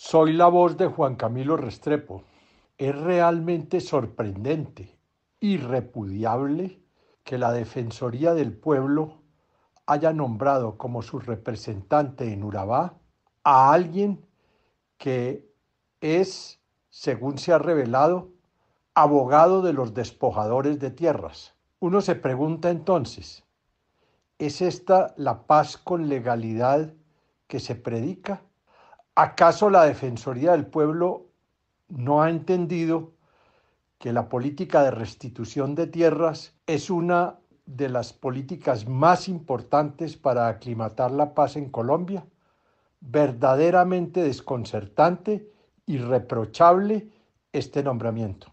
Soy la voz de Juan Camilo Restrepo. Es realmente sorprendente, irrepudiable, que la Defensoría del Pueblo haya nombrado como su representante en Urabá a alguien que es, según se ha revelado, abogado de los despojadores de tierras. Uno se pregunta entonces, ¿es esta la paz con legalidad que se predica? ¿Acaso la Defensoría del Pueblo no ha entendido que la política de restitución de tierras es una de las políticas más importantes para aclimatar la paz en Colombia? Verdaderamente desconcertante y reprochable este nombramiento.